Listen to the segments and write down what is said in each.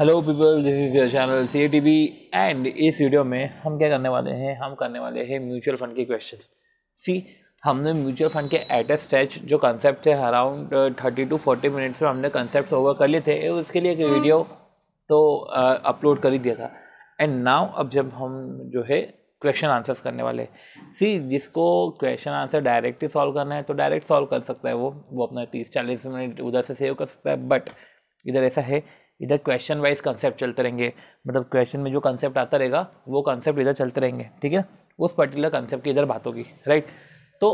Hello people this is your channel C T V and इस video में हम क्या करने वाले हैं हम करने वाले हैं म्यूचुअल फंड के क्वेश्चन सी हमने म्यूचुअल फंड के एट ए स्ट्रेच जो कंसेप्ट थे around thirty to forty minutes में हमने कंसेप्ट ओवर कर लिए थे उसके लिए एक वीडियो हम्म। तो अपलोड uh, कर ही दिया था एंड नाउ अब जब हम जो है क्वेश्चन आंसर्स करने वाले सी जिसको क्वेश्चन आंसर डायरेक्ट ही सॉल्व करना है तो डायरेक्ट सॉल्व कर सकता है वो वो अपना तीस चालीस मिनट उधर से सेव कर सकता है बट इधर ऐसा है इधर क्वेश्चन वाइज कंसेप्ट चलते रहेंगे मतलब क्वेश्चन में जो कंसेप्ट आता रहेगा वो कंसेप्ट इधर चलते रहेंगे ठीक है उस पर्टिकुलर कंसेप्ट की इधर बात होगी राइट तो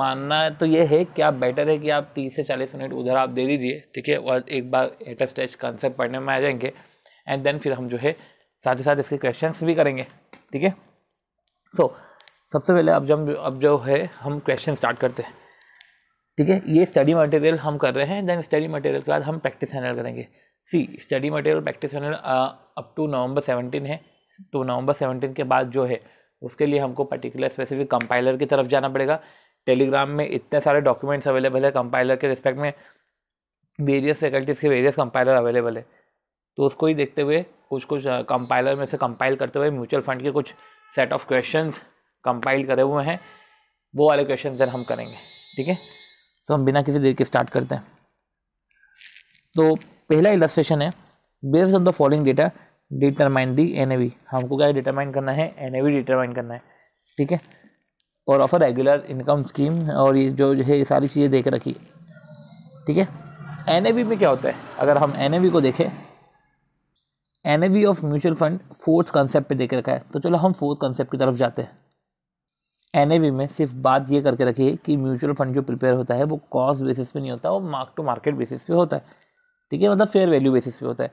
मानना तो ये है कि आप बेटर है कि आप तीस से चालीस मिनट उधर आप दे दीजिए ठीक है और एक बार एट स्टेज कंसेप्ट पढ़ने में आ जाएंगे एंड देन फिर हम जो है साथ ही साथ इसके क्वेश्चन भी करेंगे ठीक है सो सबसे पहले अब जब अब जो है हम क्वेश्चन स्टार्ट करते हैं ठीक है ये स्टडी मटेरियल हम कर रहे हैं देन स्टडी मटेरियल के बाद हम प्रैक्टिस हैंडल करेंगे सी study material practice panel up to November seventeen है तो नवंबर सेवनटीन के बाद जो है उसके लिए हमको पर्टिकुलर स्पेसिफिक कंपाइलर की तरफ जाना पड़ेगा टेलीग्राम में इतने सारे डॉक्यूमेंट्स अवेलेबल है कंपाइलर के रिस्पेक्ट में वेरियस फैकल्टीज़ के वेरियस कंपाइलर अवेलेबल है तो उसको ही देखते हुए कुछ कुछ कंपाइलर uh, में से कंपाइल करते हुए म्यूचुअल फंड के कुछ सेट ऑफ क्वेश्चन कंपाइल करे हुए हैं वो वाले क्वेश्चन सर हम करेंगे ठीक है सो हम बिना किसी देर के स्टार्ट करते हैं तो पहला इलास्ट्रेशन है based on the following data determine the N हमको क्या डिटरमाइन करना है एन डिटरमाइन करना है ठीक है और ऑफर रेगुलर इनकम स्कीम और ये जो है ये सारी चीज़ें देख रखी ठीक है एन में क्या होता है अगर हम एन को देखें N of mutual fund fourth concept पे देख रखा है तो चलो हम फोर्थ कॉन्सेप्ट की तरफ जाते हैं एन में सिर्फ बात ये करके रखी है कि म्यूचुअल फंड जो प्रिपेयर होता है वो कॉस्ट बेसिस पे नहीं होता वो मार्क टू मार्केट बेसिस पे होता है ठीक है मतलब फेयर वैल्यू बेसिस पे होता है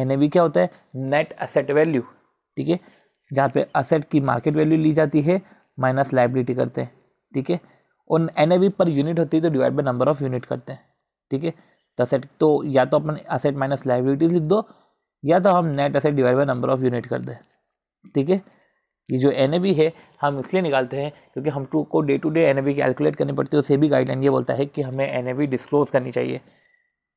एन क्या होता है नेट असेट वैल्यू ठीक है जहाँ पे असेट की मार्केट वैल्यू ली जाती है माइनस लाइबिलिटी करते हैं ठीक है और एन पर यूनिट होती है तो divide by number of unit करते हैं ठीक है तो असेट तो या तो अपन असेट माइनस लाइबिलिटीज लिख दो या तो हम net asset divide by number of unit कर दें ठीक है ये जो एन है हम इसलिए निकालते हैं क्योंकि हम टू को day to day N calculate करनी पड़ती है उसे भी गाइडलाइन ये बोलता है कि हमें एन डिस्क्लोज करनी चाहिए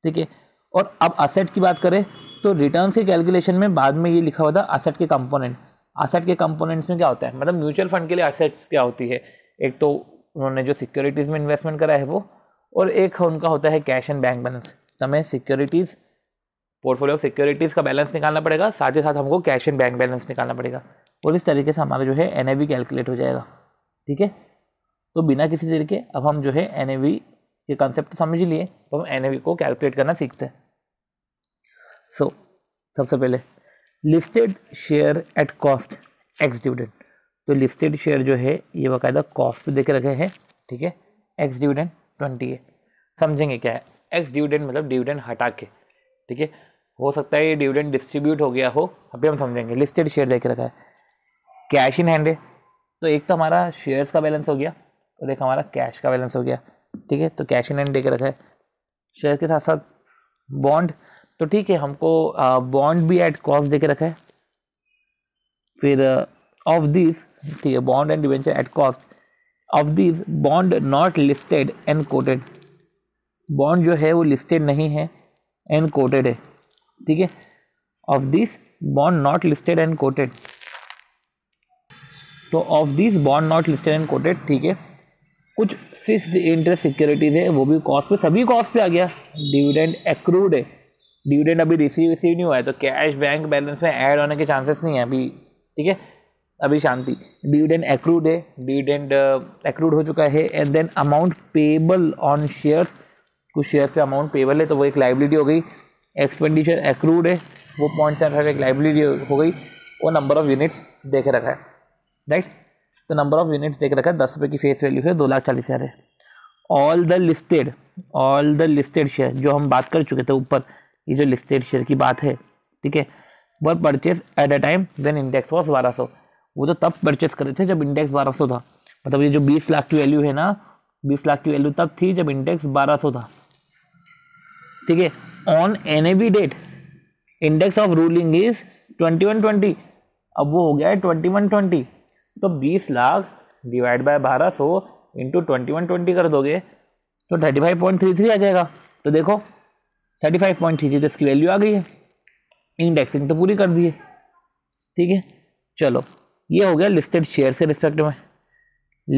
ठीक है और अब असेट की बात करें तो रिटर्न के कैलकुलेशन में बाद में ये लिखा हुआ था असेट के कंपोनेंट असेट के कंपोनेंट्स में क्या होता है मतलब म्यूचुअल फंड के लिए असेट्स क्या होती है एक तो उन्होंने जो सिक्योरिटीज़ में इन्वेस्टमेंट करा है वो और एक उनका होता है कैश एंड बैंक बैलेंस हमें सिक्योरिटीज़ पोर्टफोलियो सिक्योरिटीज़ का बैलेंस निकालना पड़ेगा साथ ही साथ हमको कैश एंड बैंक बैलेंस निकालना पड़ेगा और इस तरीके से हमारा जो है एन कैलकुलेट हो जाएगा ठीक है तो बिना किसी तरीके अब हम जो है एन के कंसेप्ट तो समझ लिए तो हम एन को कैलकुलेट करना सीखते हैं सो so, सबसे पहले listed share at cost ex dividend तो लिस्टेड शेयर जो है ये बाकायदा कॉस्ट पे देखे रखे हैं ठीक है एक्स डिविडेंड ट्वेंटी है समझेंगे क्या है एक्स डिविडेंड मतलब डिविडेंड हटा के ठीक है हो सकता है ये डिविडेंड डिस्ट्रीब्यूट हो गया हो अभी हम समझेंगे लिस्टेड शेयर देखे रखा है कैश इन हैंड है तो एक तो हमारा शेयर्स का बैलेंस हो गया और एक हमारा कैश का बैलेंस हो गया ठीक है तो कैश इन हैंड देखे रखा है शेयर के साथ साथ बॉन्ड तो ठीक है हमको बॉन्ड भी एट कॉस्ट दे के रखा है फिर ऑफ uh, दिस ठीक है bond and debenture at cost of this bond not listed and quoted bond जो है वो लिस्टेड नहीं है एंड कोटेड है ठीक है of this bond not listed and quoted तो of this bond not listed and quoted ठीक है कुछ फिक्स्ड इंटरेस्ट सिक्योरिटीज़ है वो भी कॉस्ट पे सभी कॉस्ट पे आ गया डिविडेंड एक्रूड है डिविडेंड अभी रिसीव रिसीव नहीं हुआ है तो कैश बैंक बैलेंस में ऐड होने के चांसेस नहीं है अभी ठीक है अभी शांति डिविडेंड एक्रूड है डिविडेंड एक्रूड uh, हो चुका है and then amount payable on shares कुछ शेयर्स पे अमाउंट पेबल है तो वो एक लाइबिलिटी हो गई एक्सपेंडिचर एक्रूड है वो पॉइंट सेवन फाइव एक लाइबिलिटी हो गई वो नंबर ऑफ यूनिट्स देख रखा है राइट तो नंबर ऑफ यूनिट्स देख रखा है दस रुपये की फेस वैल्यू है दो लाख चालीस हज़ार है all the listed all the listed share जो हम बात कर चुके थे ऊपर ये जो लिस्टेड शेयर की बात है ठीक है were purchase at a time then index was बारह सौ वो तो तब परचेज करे थे जब इंडेक्स बारह सौ था मतलब ये जो बीस लाख की वैल्यू है ना बीस लाख की वैल्यू तब थी जब इंडेक्स बारह सौ था ठीक है on N A V date index of ruling is twenty one twenty अब वो हो गया है ट्वेंटी वन ट्वेंटी तो बीस लाख डिवाइड बाय बारह सौ इंटू ट्वेंटी वन ट्वेंटी कर दोगे तो thirty five point three three आ जाएगा तो देखो थर्टी फाइव पॉइंट थ्री थी तो इसकी वैल्यू आ गई है इंडेक्सिंग तो पूरी कर दी है ठीक है चलो ये हो गया लिस्टेड शेयर से रिस्पेक्ट में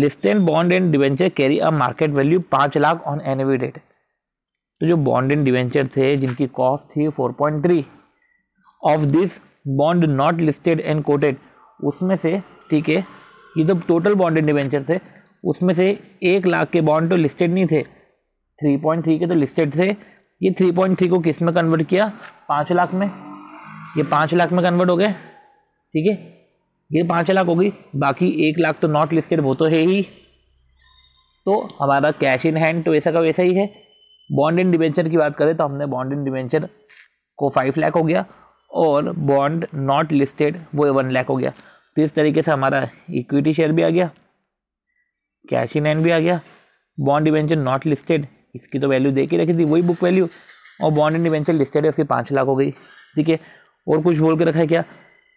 listed bond and debenture carry a market value पाँच लाख ऑन एनवी डेट तो जो बॉन्ड एंड डिवेंचर थे जिनकी कॉस्ट थी four point three of this bond not listed and quoted उसमें से ठीक है ये तो टोटल बॉन्ड एंड डिवेंचर थे उसमें से एक लाख के बॉन्ड तो लिस्टेड नहीं थे थ्री पॉइंट थ्री के तो लिस्टेड थे ये थ्री पॉइंट थ्री को किस में कन्वर्ट किया पाँच लाख में ये पाँच लाख में कन्वर्ट हो गए ठीक है ये पाँच लाख होगी बाकी एक लाख तो नॉट लिस्टेड वो तो है ही तो हमारा कैश इन हैंड तो वैसा का वैसा ही है बॉन्ड इन डिवेंचर की बात करें तो हमने बॉन्ड इन डिवेंचर को फाइव लाख हो गया और बॉन्ड नॉट लिस्टेड वो वन लाख हो गया तो इस तरीके से हमारा इक्विटी शेयर भी आ गया कैश इन हैंड भी आ गया बॉन्ड डिवेंचर नॉट लिस्टेड इसकी तो वैल्यू दे के रखी थी वही बुक वैल्यू और बॉन्ड एंड डिवेंचर लिस्टेड है उसकी पाँच लाख हो गई ठीक है और कुछ बोल के रखा है क्या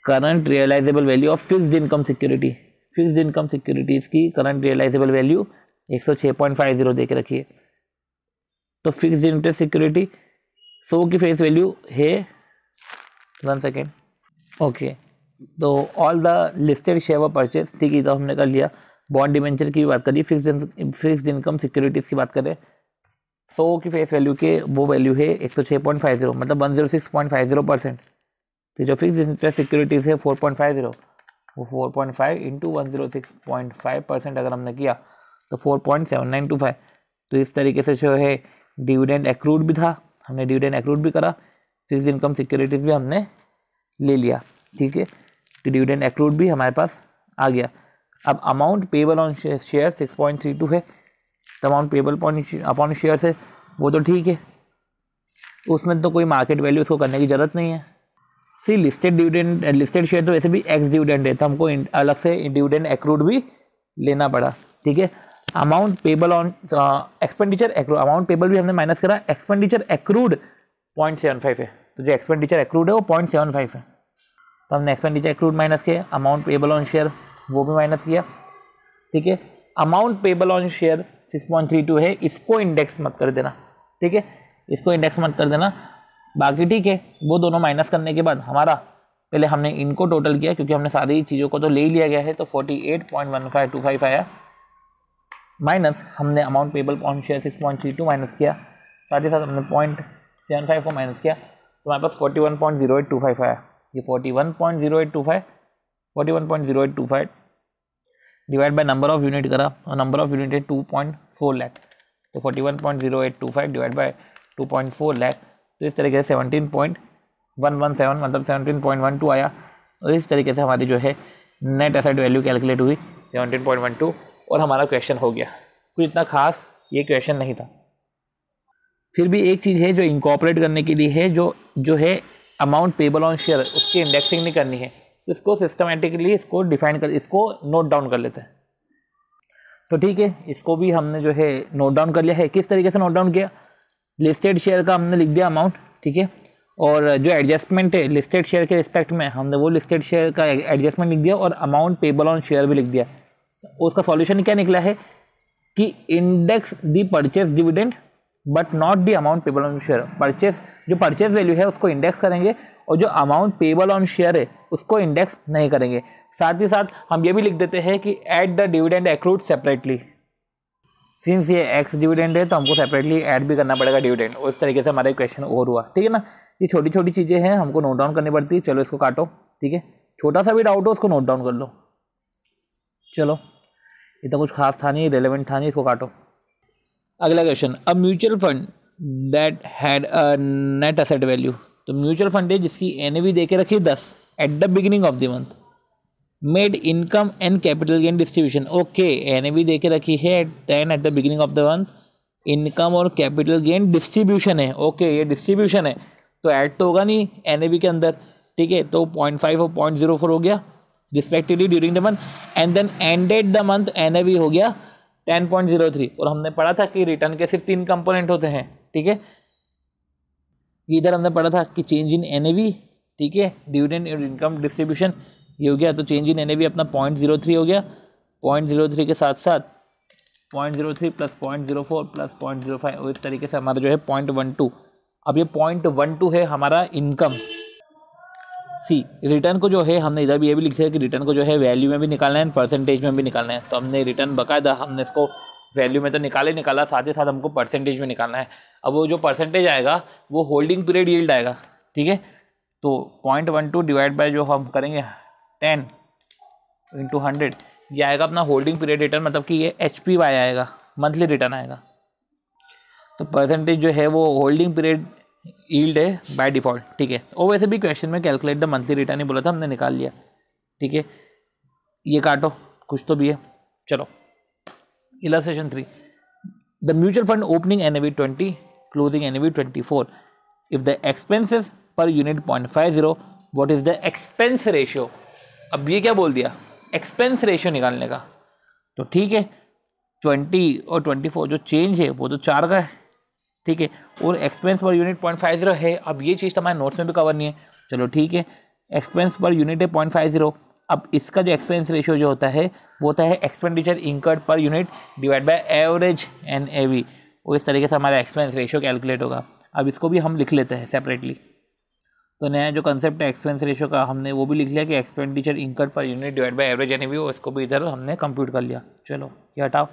current realisable value of fixed income security fixed income securities की करंट रियलाइजेबल वैल्यू एक सौ छः पॉइंट फाइव जीरो दे के रखी है तो फिक्स्ड इंटरेस्ट सिक्योरिटी सौ की फेस वैल्यू है वन सेकेंड ओके तो all the listed share of purchase ठीक है तो हमने कर लिया बॉन्ड डिवेंचर की बात करिए फिक्स फिक्स्ड इनकम सिक्योरिटीज़ की बात करें सौ की फेस वैल्यू के वो वैल्यू है एक सौ छः पॉइंट फाइव जीरो मतलब one zero six point five zero percent तो जो फिक्स इंटरेस्ट सिक्योरिटीज़ है फोर पॉइंट फाइव जीरो वो four point five into one zero six point five percent अगर हमने किया तो four point seven nine two five तो इस तरीके से जो है डिविडेंड एक्रूड भी था हमने डिविडेंड एक्रूड भी करा फिक्स इनकम सिक्योरिटीज़ भी हमने ले लिया ठीक है तो डिविडेंड एक्रूड भी हमारे पास आ गया अब amount payable on share six point three two है अमाउंट पेबल अपॉन शेयर से वो तो ठीक है उसमें तो कोई मार्केट वैल्यू उसको करने की ज़रूरत नहीं है see listed dividend listed share तो वैसे भी एक्स डिविडेंड है तो हमको अलग से डिविडेंड एक्रूड भी लेना पड़ा ठीक है amount payable on expenditure accrued amount payable भी हमने माइनस करा expenditure accrued point seven five है तो जो एक्सपेंडिचर एक्रूड है वो पॉइंट सेवन फाइव है तो हमने एक्सपेंडिचर एक्रूड माइनस किया अमाउंट पेबल ऑन शेयर वो भी माइनस किया ठीक है amount payable on share six point three two है इसको इंडेक्स मत कर देना ठीक है इसको इंडेक्स मत कर देना बाकी ठीक है वो दोनों माइनस करने के बाद हमारा पहले हमने इनको टोटल किया क्योंकि हमने सारी चीज़ों को तो ले लिया गया है तो forty eight point one five two five आया माइनस हमने amount payable point share six point three two minus किया साथ ही साथ हमने पॉइंट सेवन फाइव को माइनस किया तो हमारे पास forty one point zero eight two five आया ये forty one point zero eight two five forty one point zero eight two five divide by number of unit करा और नंबर ऑफ यूनिट है टू पॉइंट फोर लैख तो forty one point zero eight two five divide by two point four lakh तो इस तरीके से seventeen point one one seven मतलब seventeen point one two आया और इस तरीके से हमारी जो है नेट एसेट वैल्यू कैलकुलेट हुई सेवनटीन पॉइंट वन टू और हमारा क्वेश्चन हो गया कुछ इतना खास ये क्वेश्चन नहीं था फिर भी एक चीज़ है जो इंकॉपरेट करने के लिए है जो जो है अमाउंट पेबल ऑन शेयर उसकी इंडेक्सिंग नहीं करनी है इसको सिस्टमेटिकली इसको डिफाइन कर इसको नोट डाउन कर लेते हैं तो ठीक है इसको भी हमने जो है नोट डाउन कर लिया है किस तरीके से नोट डाउन किया लिस्टेड शेयर का हमने लिख दिया अमाउंट ठीक है और जो एडजस्टमेंट है लिस्टेड शेयर के रिस्पेक्ट में हमने वो लिस्टेड शेयर का एडजस्टमेंट लिख दिया और अमाउंट पेबल ऑन शेयर भी लिख दिया तो उसका सॉल्यूशन क्या निकला है कि index the purchase dividend but not the amount payable on share purchase जो परचेज वैल्यू है उसको इंडेक्स करेंगे और जो अमाउंट पेबल ऑन शेयर है उसको इंडेक्स नहीं करेंगे साथ ही साथ हम ये भी लिख देते हैं कि at the dividend accrued separately since ये एक्स डिविडेंड है तो हमको सेपरेटली ऐड भी करना पड़ेगा डिविडेंड और तो इस तरीके से हमारा क्वेश्चन और हुआ ठीक है ना ये छोटी छोटी चीज़ें हैं हमको नोट डाउन करनी पड़ती है चलो इसको काटो ठीक है छोटा सा भी डाउट हो उसको नोट डाउन कर लो चलो ये तो कुछ खास था नहीं रेलिवेंट था नहीं इसको काटो अगला क्वेश्चन अब mutual fund that had net asset value तो म्यूचुअल फंड है जिसकी एन देके वी दे रखी दस at the beginning of the month made income and capital gain distribution okay N भी दे के रखी है ten at the beginning of the month income और कैपिटल गेन डिस्ट्रीब्यूशन है ओके okay, ये डिस्ट्रीब्यूशन है तो ऐड तो होगा नहीं एन के अंदर ठीक है तो पॉइंट फाइव और पॉइंट जीरो फोर हो गया respectively during the month and then ended the month N हो गया टेन पॉइंट जीरो थ्री और हमने पढ़ा था कि रिटर्न के सिर्फ तीन कंपोनेंट होते हैं ठीक है इधर हमने पढ़ा था कि चेंज इन एन ठीक है डिविडेंड इनकम डिस्ट्रीब्यूशन ये हो गया तो चेंज इन एन अपना पॉइंट जीरो थ्री हो गया पॉइंट जीरो थ्री के साथ साथ point zero three plus point zero four plus point zero five और इस तरीके से हमारा जो है पॉइंट वन टू अब ये पॉइंट वन टू है हमारा इनकम सी रिटर्न को जो है हमने इधर भी ये भी लिख है कि रिटर्न को जो है वैल्यू में भी निकालना है परसेंटेज में भी निकालना है तो हमने रिटर्न बकायदा हमने इसको वैल्यू में तो निकाले निकाला साथ ही साथ हमको परसेंटेज में निकालना है अब वो जो परसेंटेज आएगा वो होल्डिंग पीरियड यील्ड आएगा ठीक है तो point one two divide by जो हम करेंगे टेन इंटू हंड्रेड ये आएगा अपना होल्डिंग पीरियड रिटर्न मतलब कि ये एच पी वाई आएगा मंथली रिटर्न आएगा तो परसेंटेज जो है वो होल्डिंग पीरियड ईल्ड है बाय डिफ़ॉल्ट ठीक है और वैसे भी क्वेश्चन में कैलकुलेट द मंथली रिटर्न ही बोला था हमने निकाल लिया ठीक है ये काटो कुछ तो भी है चलो illustration three the mutual fund opening N V twenty closing N A V twenty four if the expenses per unit point five zero what is the expense ratio अब ये क्या बोल दिया एक्सपेंस रेशियो निकालने का तो ठीक है ट्वेंटी और ट्वेंटी फोर जो चेंज है वो तो चार का है ठीक है और एक्सपेंस पर यूनिट पॉइंट फाइव ज़ीरो है अब ये चीज़ तो हमारे नोट्स में भी कवर नहीं है चलो ठीक है एक्सपेंस पर यूनिट है पॉइंट फाइव ज़ीरो अब इसका जो एक्सपेंस रेशियो जो होता है वो होता है expenditure incurred per unit divide by average N A V और इस तरीके से हमारा एक्सपेंस रेशियो कैलकुलेट होगा अब इसको भी हम लिख लेते हैं सेपरेटली तो नया जो कंसेप्ट है एक्सपेंस रेशियो का हमने वो भी लिख लिया कि एक्सपेंडिचर इंकर पर यूनिट डिवाइड बाय एवरेज यानी भी इसको भी इधर हमने कंप्यूट कर लिया चलो ये हटाओ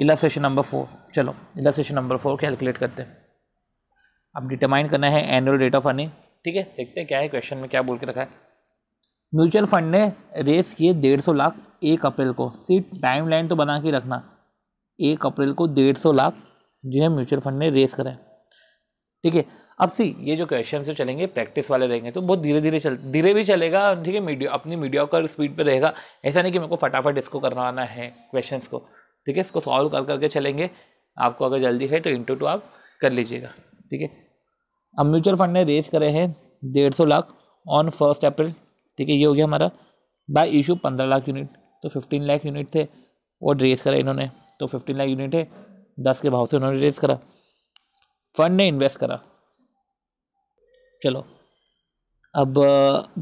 इलास्ट्रेशन नंबर फोर चलो इलास्ट्रेशन नंबर फोर कैलकुलेट करते हैं अब डिटरमाइन करना है एनुअल रेट ऑफ अर्निंग ठीक है देखते हैं क्या है क्वेश्चन में क्या बोल के रखा है म्यूचुअल फंड ने रेस किए डेढ़ सौ लाख एक अप्रैल को सिर्फ टाइम लाइन तो बना के रखना एक अप्रैल को डेढ़ सौ लाख जो है म्यूचुअल फंड ने रेस करें ठीक है अब सी ये जो क्वेश्चन से चलेंगे प्रैक्टिस वाले रहेंगे तो बहुत धीरे धीरे चल धीरे भी चलेगा ठीक है मीडिया अपनी मीडिया का स्पीड पर रहेगा ऐसा नहीं कि मेरे को फटाफट इसको करवाना है क्वेश्चन को ठीक है इसको सॉल्व कर करके चलेंगे आपको अगर जल्दी है तो इंटू टू आप कर लीजिएगा ठीक है अब म्यूचुअल फंड ने रेस करे हैं डेढ़ सौ लाख ऑन फर्स्ट अप्रैल ठीक है ये हो गया हमारा बाय इशू पंद्रह लाख यूनिट तो फिफ्टीन लाख यूनिट थे और रेस करा इन्होंने तो फिफ्टीन लाख यूनिट है दस के भाव से उन्होंने रेस करा फंड ने इन्वेस्ट करा चलो अब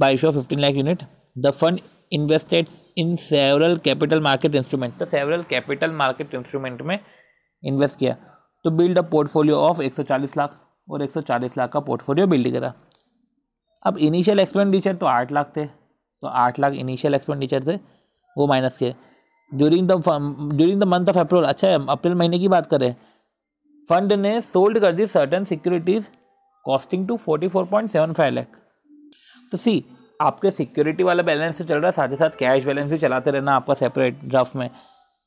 by issue fifteen lakh unit the fund invested in several capital market instrument तो सेवरल कैपिटल मार्केट इंस्ट्रूमेंट में इन्वेस्ट किया तो build a portfolio of 140 lakh और 140 लाख का पोर्टफोलियो बिल्ड करा अब इनिशियल एक्सपेंडिचर तो आठ लाख थे तो आठ लाख इनिशियल एक्सपेंडिचर थे वो माइनस किए during the during the month of April अच्छा अप्रैल महीने की बात करें फंड ने सोल्ड कर दी certain securities costing to forty four point seven five lakh तो सी आपके सिक्योरिटी वाला बैलेंस तो चल रहा है साथ ही साथ कैश बैलेंस भी चलाते रहना आपका सेपरेट ड्राफ में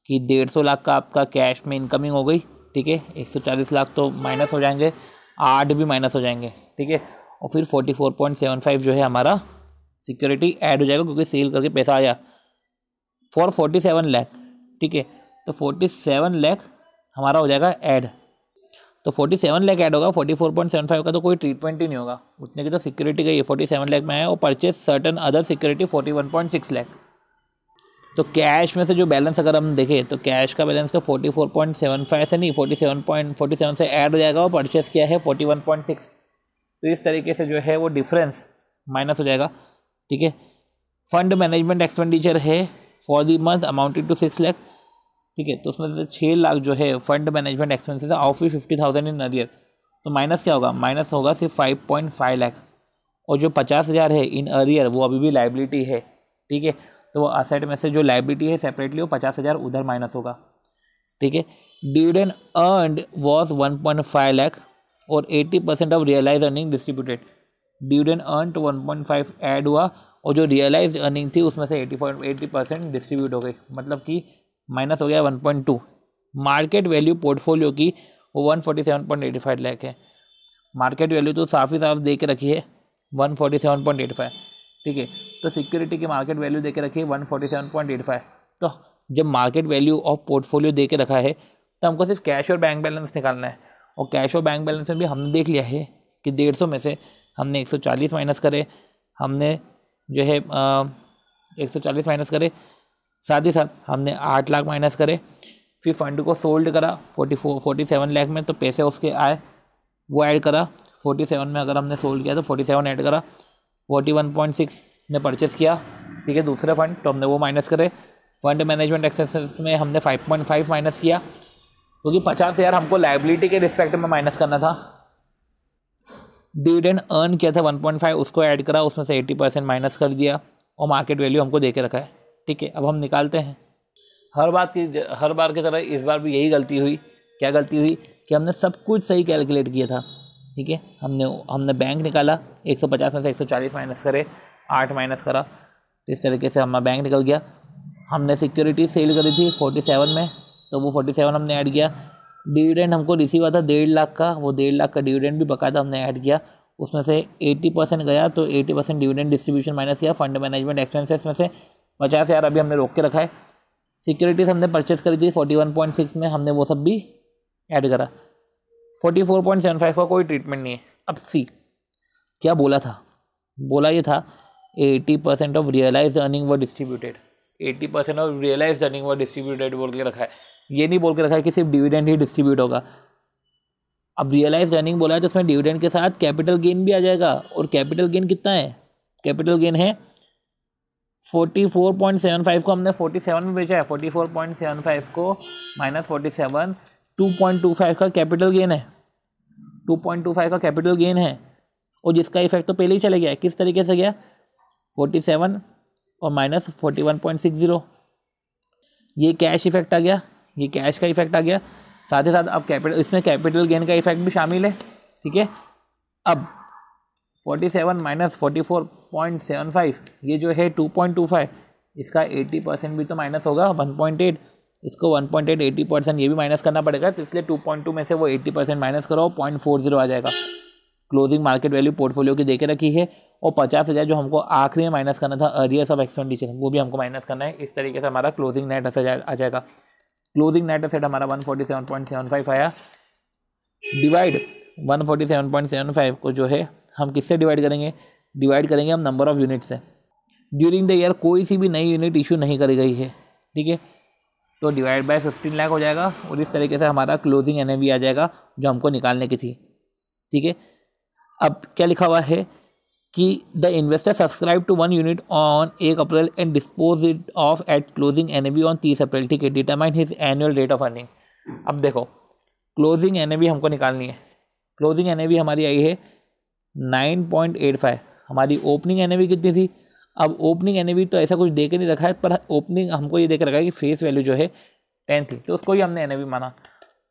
कि डेढ़ सौ लाख का आपका कैश में इनकमिंग हो गई ठीक है एक सौ चालीस लाख तो माइनस हो जाएंगे आठ भी माइनस हो जाएंगे ठीक है और फिर forty four point seven five जो है हमारा सिक्योरिटी ऐड हो जाएगा क्योंकि सेल करके पैसा आया फॉर फोर्टी सेवन लैख ठीक है तो फोर्टी सेवन लैख हमारा हो जाएगा ऐड तो फोर्टी सेवन लैख ऐड होगा forty four point seven five का तो कोई ट्रीटमेंट ही नहीं होगा उतने की तो सिक्योरिटी गई है फोर्टी सेवन लैख में है और purchase certain other security forty one point six lakh तो कैश में से जो बैलेंस अगर हम देखें तो कैश का बैलेंस तो forty four point seven five से नहीं forty seven point forty seven से ऐड हो जाएगा और परचेस किया है फोर्टी वन पॉइंट सिक्स तो इस तरीके से जो है वो डिफरेंस माइनस हो जाएगा ठीक है फंड मैनेजमेंट एक्सपेंडिचर है for the month amounted to six lakh ठीक है तो उसमें से छः लाख जो है फंड मैनेजमेंट एक्सपेंसेस ऑफ ही फिफ्टी थाउजेंड इन अरियर तो माइनस क्या होगा माइनस होगा सिर्फ फाइव पॉइंट फाइव लाख और जो पचास हज़ार है इन अरियर वो अभी भी लाइबिलिटी है ठीक है तो वो असेट में से जो लाइबिलिटी है सेपरेटली वो पचास हज़ार उधर माइनस होगा ठीक है dividend earned was one point five lakh और eighty percent of realise earning distributed dividend earn to one point five add हुआ और जो रियलाइज अर्निंग थी उसमें से एटी एट्टी परसेंट डिस्ट्रीब्यूट हो गई मतलब कि माइनस हो गया one point two market value portfolio की वो one forty seven point eighty five lakh है मार्केट वैल्यू तो साफ ही साफ दे के रखी है one forty seven point eight five ठीक है तो सिक्योरिटी की मार्केट वैल्यू दे के रखी है one forty seven point eight five तो जब मार्केट वैल्यू ऑफ पोर्टफोलियो दे के रखा है तो हमको सिर्फ कैश और बैंक बैलेंस निकालना है और कैश और बैंक बैलेंस में भी हमने देख लिया है कि डेढ़ सौ में से हमने एक सौ चालीस माइनस करे हमने जो है एक सौ चालीस माइनस करे साथ ही साथ हमने आठ लाख माइनस करे फिर फंड को सोल्ड करा forty four forty seven lakh में तो पैसे उसके आए वो ऐड करा फोर्टी सेवन में अगर हमने सोल्ड किया तो फोर्टी सेवन ऐड करा फोर्टी वन पॉइंट सिक्स ने परचेस किया ठीक है दूसरे फंड तो हमने वो माइनस करे फंड मैनेजमेंट एक्सेस में हमने फाइव पॉइंट फाइव माइनस किया क्योंकि पचास हज़ार हमको लाइबिलिटी के रिस्पेक्ट में माइनस करना था डिविडेंड अर्न किया था वन पॉइंट फाइव उसको ऐड करा उसमें से एट्टी परसेंट माइनस कर दिया और मार्केट वैल्यू हमको दे के रखा है ठीक है अब हम निकालते हैं हर बात की हर बार की तरह इस बार भी यही गलती हुई क्या गलती हुई कि हमने सब कुछ सही कैलकुलेट किया था ठीक है हमने हमने बैंक निकाला 150 में से 140 माइनस करे 8 माइनस करा तो इस तरीके से हमारा बैंक निकल गया हमने सिक्योरिटी सेल करी थी 47 में तो वो 47 हमने ऐड किया डिविडेंड हमको रिसीव हुआ था डेढ़ लाख का वो डेढ़ लाख का डिविडेंड भी बकायदा हमने ऐड किया उसमें से 80 परसेंट गया तो 80 परसेंट डिविडेंड डिस्ट्रीब्यूशन माइनस किया फंड मैनेजमेंट एक्सपेंसेस में से बचाया से यार अभी हमने रोक के रखा है सिक्योरिटीज़ हमने परचेस करी थी फोर्टी वन पॉइंट सिक्स में हमने वो सब भी ऐड करा forty four point seven five का कोई ट्रीटमेंट नहीं है अब सी क्या बोला था बोला ये था eighty percent of realise earning were distributed eighty percent of realise earning were distributed बोल के रखा है ये नहीं बोल के रखा है कि सिर्फ डिविडेंड ही डिस्ट्रीब्यूट होगा अब रियलाइज अर्निंग बोला है तो उसमें डिविडेंड के साथ कैपिटल गेन भी आ जाएगा और कैपिटल गेन कितना है कैपिटल गेन है forty four point seven five को हमने फोर्टी सेवन में बेचा है forty four point seven five को minus forty seven two point two five का कैपिटल गेन है टू पॉइंट टू फाइव का कैपिटल गेन है और जिसका इफेक्ट तो पहले ही चले गया किस तरीके से गया फोर्टी सेवन और minus forty one point six zero ये कैश इफेक्ट आ गया ये कैश का इफेक्ट आ गया साथ ही साथ अब कैपिटल इसमें कैपिटल गेन का इफेक्ट भी शामिल है ठीक है अब forty seven minus forty four point seven five ये जो है टू पॉइंट टू फाइव इसका एट्टी परसेंट भी तो माइनस होगा वन पॉइंट एट इसको one point eight eighty percent ये भी माइनस करना पड़ेगा तो इसलिए टू पॉइंट टू में से वो एट्टी परसेंट माइनस करो पॉइंट फोर जीरो आ जाएगा क्लोजिंग मार्केट वैल्यू पोर्टफोलियो की देके रखी है और पचास हज़ार जो हमको आखिरी में माइनस करना था अरियर्स ऑफ एक्सपेंडिचर वो भी हमको माइनस करना है इस तरीके से हमारा क्लोजिंग नेट असेट आ जाएगा क्लोजिंग नेट असेट हमारा one forty seven point seven five आया divide one forty seven point seven five को जो है हम किससे डिवाइड करेंगे डिवाइड करेंगे हम नंबर ऑफ़ यूनिट से ड्यूरिंग द ईयर कोई सी भी नई यूनिट इशू नहीं करी गई है ठीक है तो डिवाइड बाय फिफ्टीन लाख हो जाएगा और इस तरीके से हमारा क्लोजिंग एन आ जाएगा जो हमको निकालने की थी ठीक है अब क्या लिखा हुआ है कि the investor subscribe to one unit on एक अप्रैल and dispose it of at closing N on तीस अप्रैल ठीक है determine his annual rate of earning अब देखो क्लोजिंग एन हमको निकालनी है क्लोजिंग एन हमारी आई है 9.85 हमारी ओपनिंग एन कितनी थी अब ओपनिंग एन तो ऐसा कुछ दे के नहीं रखा है पर ओपनिंग हमको ये देख रखा है कि फेस वैल्यू जो है टेन थी तो उसको ही हमने एन माना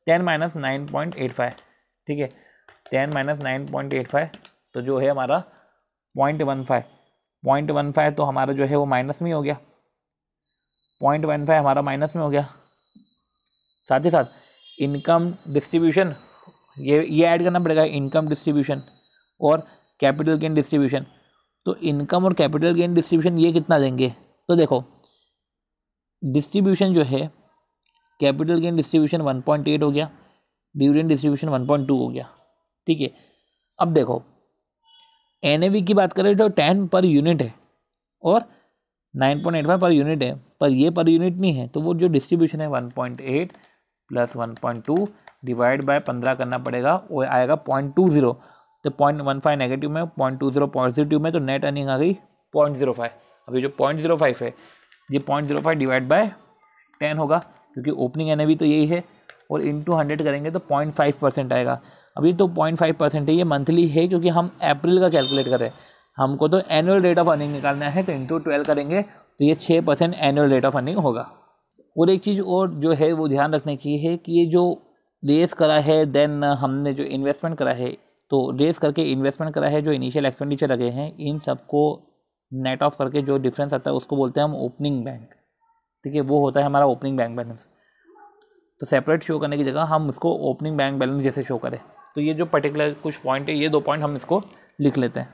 ten minus nine point eight five ठीक है ten minus nine point eight five तो जो है हमारा point one five point one five तो हमारा जो है वो माइनस में हो गया पॉइंट वन फाइव हमारा माइनस में हो गया साथ ही साथ इनकम डिस्ट्रीब्यूशन ये ये ऐड करना पड़ेगा इनकम डिस्ट्रीब्यूशन और कैपिटल गेन डिस्ट्रीब्यूशन तो इनकम और कैपिटल गेन डिस्ट्रीब्यूशन ये कितना देंगे तो देखो डिस्ट्रीब्यूशन जो है capital gain distribution one point eight हो गया dividend distribution one point two हो गया ठीक है अब देखो एन की बात करें तो टेन पर यूनिट है और nine point eight five per unit है पर ये पर यूनिट नहीं है तो वो जो डिस्ट्रीब्यूशन है one point eight plus one point two divide by पंद्रह करना पड़ेगा वो आएगा पॉइंट टू ज़ीरो तो पॉइंट वन फाइव नेगेटिव में पॉइंट टू जीरो पॉजिटिव में तो नेट अर्निंग आ गई पॉइंट जीरो फाइव अब ये जो पॉइंट जीरो फाइव है ये point zero five divide by ten होगा क्योंकि ओपनिंग एन तो यही है और इन टू हंड्रेड करेंगे तो पॉइंट फाइव परसेंट आएगा अभी तो पॉइंट फाइव परसेंट है ये मंथली है क्योंकि हम अप्रैल का कैलकुलेट करें हमको तो एनुअल रेट ऑफ अर्निंग निकालना है तो इंटू ट्वेल्व करेंगे तो ये छः percent annual rate of earning होगा और एक चीज़ और जो है वो ध्यान रखने की है कि ये जो रेस करा है देन हमने जो इन्वेस्टमेंट करा है तो रेस करके इन्वेस्टमेंट करा है जो इनिशियल एक्सपेंडिचर लगे हैं इन सबको नेट ऑफ करके जो डिफरेंस आता है उसको बोलते हैं हम ओपनिंग बैंक ठीक है वो होता है हमारा ओपनिंग बैंक बैलेंस तो सेपरेट शो करने की जगह हम उसको ओपनिंग बैंक बैलेंस जैसे शो करें तो ये जो पर्टिकुलर कुछ पॉइंट है ये दो पॉइंट हम इसको लिख लेते हैं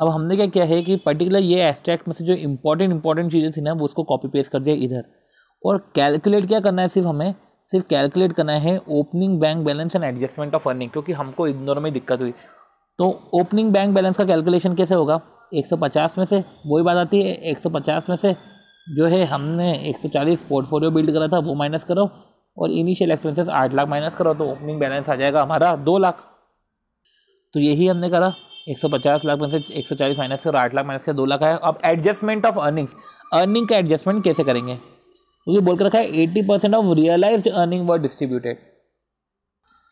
अब हमने क्या किया है कि पर्टिकुलर ये एस्ट्रैक्ट में से जो इंपॉर्टेंट इंपॉर्टेंट चीज़ें थी ना वो उसको कॉपी पेस्ट कर दिया इधर और कैलकुलेट क्या करना है सिर्फ हमें सिर्फ कैलकुलेट करना है opening bank balance and adjustment of earning क्योंकि हमको इन दोनों में दिक्कत हुई तो ओपनिंग बैंक बैलेंस का कैलकुलेशन कैसे होगा 150 में से वही बात आती है 150 में से जो है हमने 140 पोर्टफोलियो बिल्ड करा था वो माइनस करो और इनिशियल एक्सपेंसेस आठ लाख माइनस करो तो ओपनिंग बैलेंस आ जाएगा हमारा दो लाख तो यही हमने करा 150 लाख में से 140 माइनस करो आठ लाख माइनस कर दो लाख आया अब एडजस्टमेंट ऑफ अर्निंग्स अर्निंग का एडजस्टमेंट कैसे करेंगे क्योंकि बोल के रखा है eighty percent of realise earning were distributed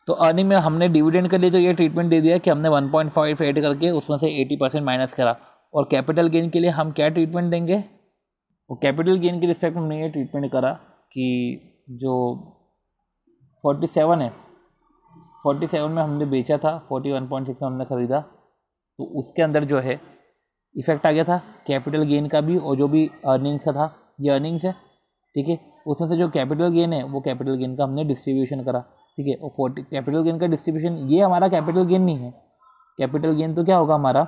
तो अर्निंग में हमने डिविडेंड के लिए तो ये ट्रीटमेंट दे दिया कि हमने वन पॉइंट फाइव एड करके उसमें से एटी परसेंट माइनस करा और कैपिटल गेन के लिए हम क्या ट्रीटमेंट देंगे और कैपिटल गेन के रिस्पेक्ट में हमने ये ट्रीटमेंट करा कि जो फोर्टी सेवन है फोर्टी सेवन में हमने बेचा था फोर्टी वन पॉइंट सिक्स में हमने ख़रीदा तो उसके अंदर जो है इफ़ेक्ट आ गया था कैपिटल गेन का भी और जो भी अर्निंग्स का था ये अर्निंग्स है ठीक है उसमें से जो कैपिटल गेन है वो कैपिटल गेन का हमने डिस्ट्रीब्यूशन करा ठीक है और फोर्टी कैपिटल गेन का डिस्ट्रीब्यूशन ये हमारा कैपिटल गेन नहीं है कैपिटल गेन तो क्या होगा हमारा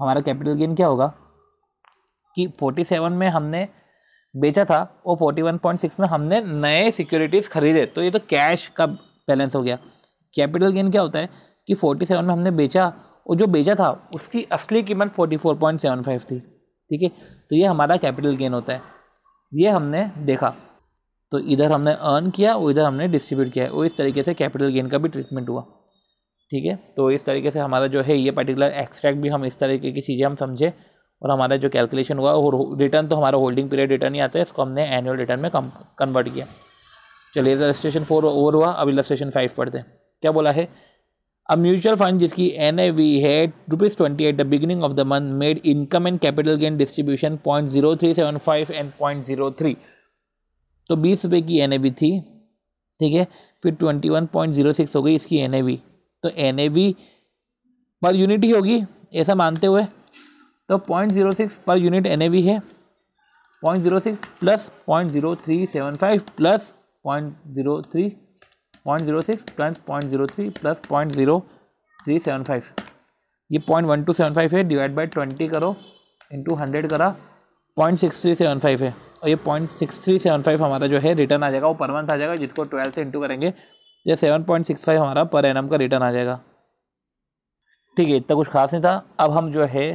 हमारा कैपिटल गेन क्या होगा कि फोर्टी सेवन में हमने बेचा था और फोर्टी वन पॉइंट सिक्स में हमने नए सिक्योरिटीज़ खरीदे तो ये तो कैश का बैलेंस हो गया कैपिटल गेन क्या होता है कि फोर्टी सेवन में हमने बेचा और जो बेचा था उसकी असली कीमत forty four point seven five थी ठीक है तो ये हमारा कैपिटल गेन होता है ये हमने देखा तो इधर हमने अर्न किया और इधर हमने डिस्ट्रीब्यूट किया और इस तरीके से कैपिटल गेन का भी ट्रीटमेंट हुआ ठीक है तो इस तरीके से हमारा जो है ये पर्टिकुलर एक्सट्रैक्ट भी हम इस तरीके की चीज़ें हम समझे और हमारा जो कैलकुलेशन हुआ और रिटर्न तो हमारा होल्डिंग पीरियड रिटर्न ही आता है इसको हमने एनुअल रिटर्न में कन्वर्ट किया चलिए रजिस्ट्रेशन फोर ओवर हुआ अब रजिस्ट्रेशन फाइव पढ़ते हैं क्या बोला है अब म्यूचुअल फंड जिसकी एन ए वी है rupees twenty at the beginning of the month made income and capital gain distribution point zero three seven five and point zero three तो बीस रुपये की एन ए वी थी ठीक है फिर twenty one point zero six हो गई इसकी एन ए वी तो N A V per unit ही होगी ऐसा मानते हुए तो point zero six per unit N A V है point zero six plus point zero three seven five plus point zero three point zero six plus point zero three plus point zero three seven five ये point one two seven five है divide by twenty करो into hundred करा point six three seven five है और ये point six three seven five हमारा जो है रिटर्न आ जाएगा वो पर मंथ आ जाएगा जिसको ट्वेल्व से इंटू करेंगे ये सेवन पॉइंट सिक्स फाइव हमारा पर एम का रिटर्न आ जाएगा ठीक है इतना कुछ खास नहीं था अब हम जो है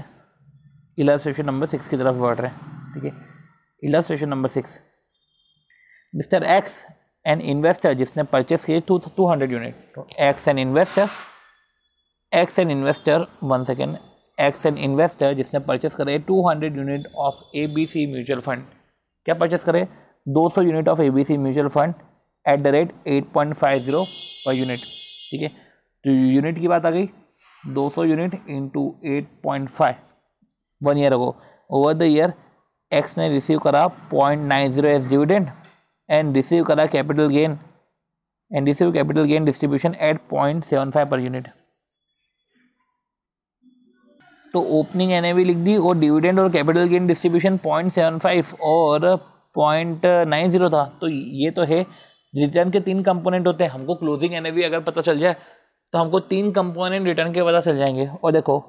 इलास्ट्रेशन नंबर सिक्स की तरफ बढ़ रहे हैं ठीक है illustration number six mister X an investor जिसने परचेस किए टू टू हंड्रेड यूनिट तो X an investor X an investor one second X an investor जिसने परचेस करे two hundred unit of A B C mutual fund क्या purchase करे दो सौ unit of A B C mutual fund at the rate eight point five zero per unit ठीक है तो unit की बात आ गई दो सौ unit into eight point five one year ago over the year X ने रिसीव करा point nine zero as dividend and receive करा capital gain and receive capital gain distribution at point seven five per unit तो opening N लिख दी और dividend और capital gain distribution point seven five और point nine zero था तो ये तो है रिटर्न के तीन कंपोनेंट होते हैं हमको क्लोजिंग एन अगर पता चल जाए तो हमको तीन कंपोनेंट रिटर्न के पता चल जाएंगे और देखो